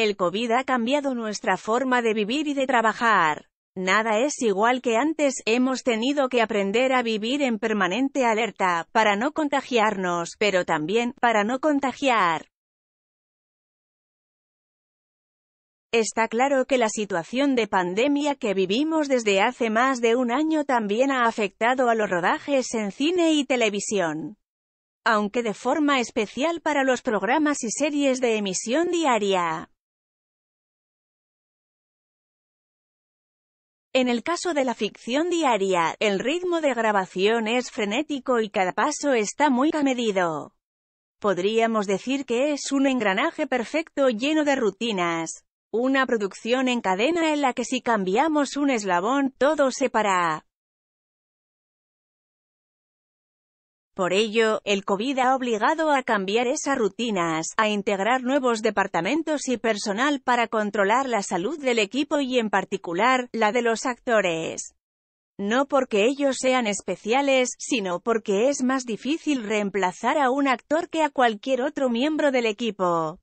El COVID ha cambiado nuestra forma de vivir y de trabajar. Nada es igual que antes, hemos tenido que aprender a vivir en permanente alerta, para no contagiarnos, pero también, para no contagiar. Está claro que la situación de pandemia que vivimos desde hace más de un año también ha afectado a los rodajes en cine y televisión. Aunque de forma especial para los programas y series de emisión diaria. En el caso de la ficción diaria, el ritmo de grabación es frenético y cada paso está muy medido. Podríamos decir que es un engranaje perfecto lleno de rutinas. Una producción en cadena en la que si cambiamos un eslabón, todo se para. Por ello, el COVID ha obligado a cambiar esas rutinas, a integrar nuevos departamentos y personal para controlar la salud del equipo y en particular, la de los actores. No porque ellos sean especiales, sino porque es más difícil reemplazar a un actor que a cualquier otro miembro del equipo.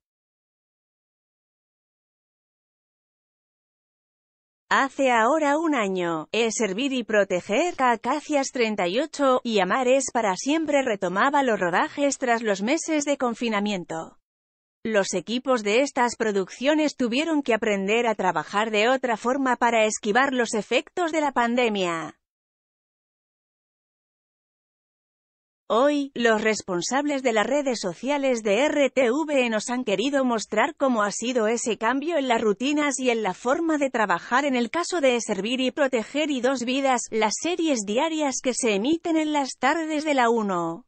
Hace ahora un año, es servir y proteger a Acacias 38 y Amares para siempre retomaba los rodajes tras los meses de confinamiento. Los equipos de estas producciones tuvieron que aprender a trabajar de otra forma para esquivar los efectos de la pandemia. Hoy, los responsables de las redes sociales de RTV nos han querido mostrar cómo ha sido ese cambio en las rutinas y en la forma de trabajar en el caso de Servir y Proteger y Dos Vidas, las series diarias que se emiten en las tardes de la 1.